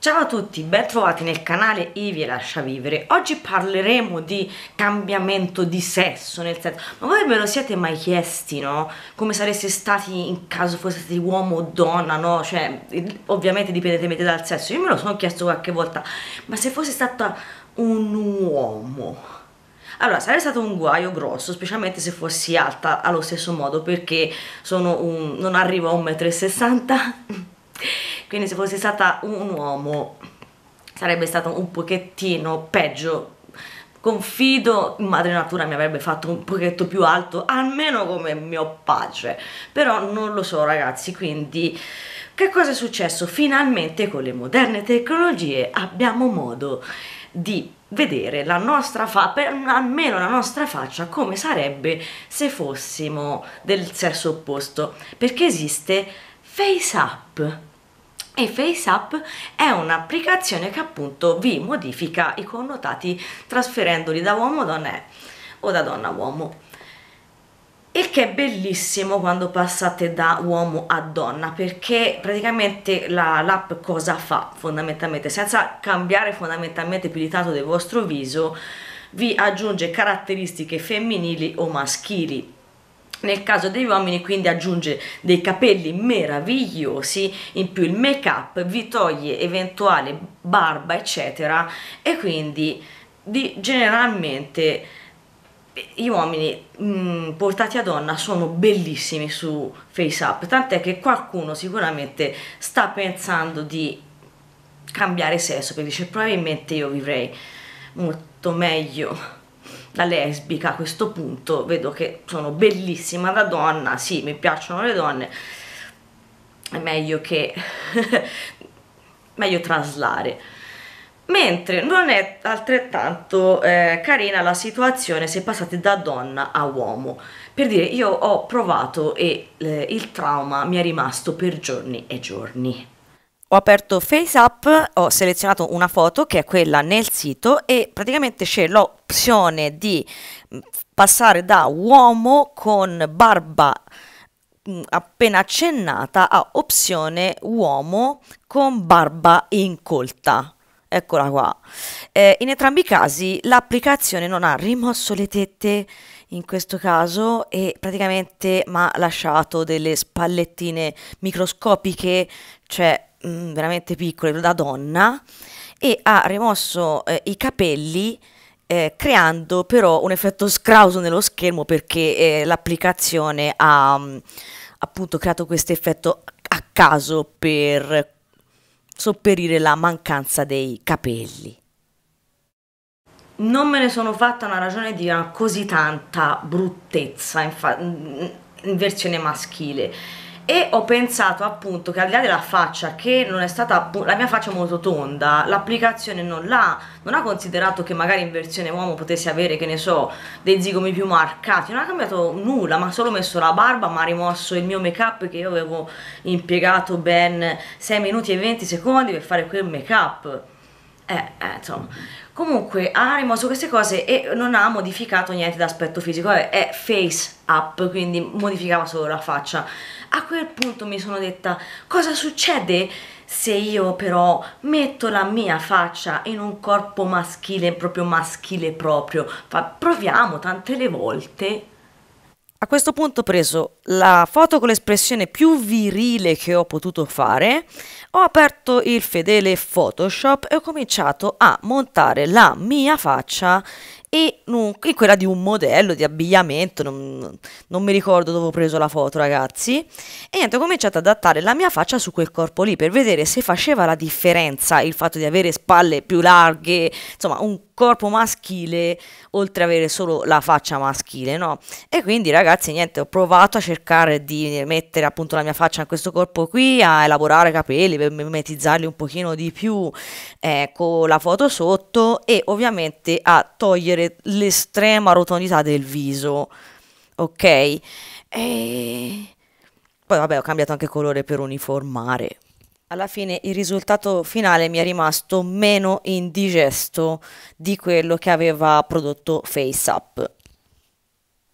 Ciao a tutti, ben trovati nel canale Ivi Lascia Vivere. Oggi parleremo di cambiamento di sesso, nel senso, ma voi ve lo siete mai chiesti, no? Come sareste stati in caso fosse stati uomo o donna, no? Cioè, ovviamente dipendentemente dal sesso. Io me lo sono chiesto qualche volta, ma se fosse stata un uomo, allora, sarebbe stato un guaio grosso, specialmente se fossi alta allo stesso modo, perché sono un, non arrivo a 1,60 m quindi se fossi stata un uomo sarebbe stato un pochettino peggio confido madre natura mi avrebbe fatto un pochetto più alto almeno come mio padre però non lo so ragazzi quindi che cosa è successo finalmente con le moderne tecnologie abbiamo modo di vedere la nostra faccia, almeno la nostra faccia, come sarebbe se fossimo del sesso opposto, perché esiste face up, e FaceApp è un'applicazione che appunto vi modifica i connotati trasferendoli da uomo a donna o da donna a uomo. Il che è bellissimo quando passate da uomo a donna perché praticamente l'app cosa fa fondamentalmente? Senza cambiare fondamentalmente più di tanto del vostro viso vi aggiunge caratteristiche femminili o maschili nel caso degli uomini quindi aggiunge dei capelli meravigliosi in più il make up vi toglie eventuale barba eccetera e quindi di, generalmente gli uomini mh, mm, portati a donna sono bellissimi su face up tant'è che qualcuno sicuramente sta pensando di cambiare sesso perché dice probabilmente io vivrei molto meglio da lesbica a questo punto vedo che sono bellissima da donna, sì mi piacciono le donne, è meglio che... meglio traslare. Mentre non è altrettanto eh, carina la situazione se passate da donna a uomo. Per dire, io ho provato e eh, il trauma mi è rimasto per giorni e giorni ho aperto FaceUp, ho selezionato una foto che è quella nel sito e praticamente c'è l'opzione di mm, passare da uomo con barba mm, appena accennata a opzione uomo con barba incolta. Eccola qua. Eh, in entrambi i casi l'applicazione non ha rimosso le tette in questo caso e praticamente mi ha lasciato delle spallettine microscopiche, cioè mh, mm, veramente piccole, da donna e ha rimosso eh, i capelli eh, creando però un effetto scrauso nello schermo perché eh, l'applicazione ha mh, mm, appunto creato questo effetto a caso per sopperire la mancanza dei capelli. Non me ne sono fatta una ragione di una così tanta bruttezza in, in versione maschile e ho pensato appunto che al di là della faccia che non è stata la mia faccia è molto tonda l'applicazione non l'ha non ha considerato che magari in versione uomo potessi avere che ne so dei zigomi più marcati non ha cambiato nulla ma ha solo messo la barba ma ha rimosso il mio make up che io avevo impiegato ben 6 minuti e 20 secondi per fare quel make up eh, eh, insomma. Comunque ha rimosso queste cose e non ha modificato niente d'aspetto fisico, è face up, quindi modificava solo la faccia. A quel punto mi sono detta, cosa succede se io però metto la mia faccia in un corpo maschile, proprio maschile proprio? proviamo tante le volte a questo punto ho preso la foto con l'espressione più virile che ho potuto fare, ho aperto il fedele Photoshop e ho cominciato a montare la mia faccia e, non, e quella di un modello di abbigliamento, non, non, mi ricordo dove ho preso la foto ragazzi, e niente ho cominciato ad adattare la mia faccia su quel corpo lì per vedere se faceva la differenza il fatto di avere spalle più larghe, insomma un corpo maschile oltre ad avere solo la faccia maschile, no? E quindi ragazzi niente ho provato a cercare di mettere appunto la mia faccia in questo corpo qui, a elaborare capelli per mimetizzarli un pochino di più eh, con la foto sotto e ovviamente a togliere avere l'estrema rotondità del viso, ok? E... Poi vabbè ho cambiato anche colore per uniformare. Alla fine il risultato finale mi è rimasto meno indigesto di quello che aveva prodotto FaceUp.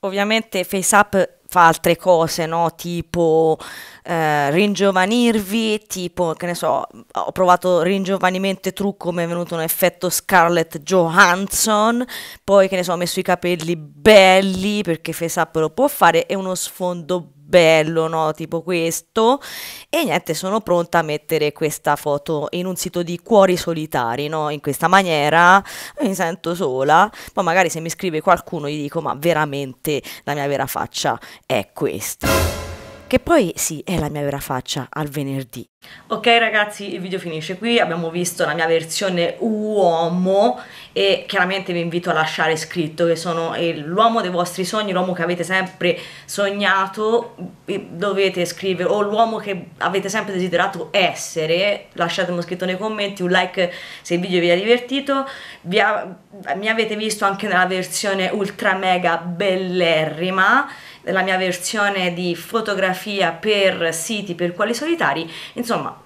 Ovviamente FaceUp fa altre cose, no? tipo eh, ringiovanirvi, tipo che ne so, ho provato ringiovanimento e trucco, mi è venuto un effetto Scarlett Johansson, poi che ne so, ho messo i capelli belli perché FaceApp lo può fare e uno sfondo bello, no? Tipo questo. E niente, sono pronta a mettere questa foto in un sito di cuori solitari, no? In questa maniera mi sento sola. Poi magari se mi scrive qualcuno gli dico, ma veramente la mia vera faccia è questa che poi sì è la mia vera faccia al venerdì. Ok ragazzi, il video finisce qui, abbiamo visto la mia versione uomo e chiaramente vi invito a lasciare scritto che sono l'uomo dei vostri sogni, l'uomo che avete sempre sognato, dovete scrivere o l'uomo che avete sempre desiderato essere, lasciatemi scritto nei commenti, un like se il video vi ha divertito, vi ha, mi avete visto anche nella versione ultra mega bellerrima la mia versione di fotografia per siti, per quali solitari, insomma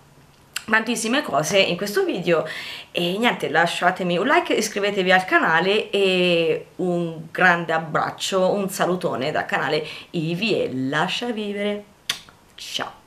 tantissime cose in questo video e niente lasciatemi un like iscrivetevi al canale e un grande abbraccio un salutone dal canale IVE Lascia Vivere ciao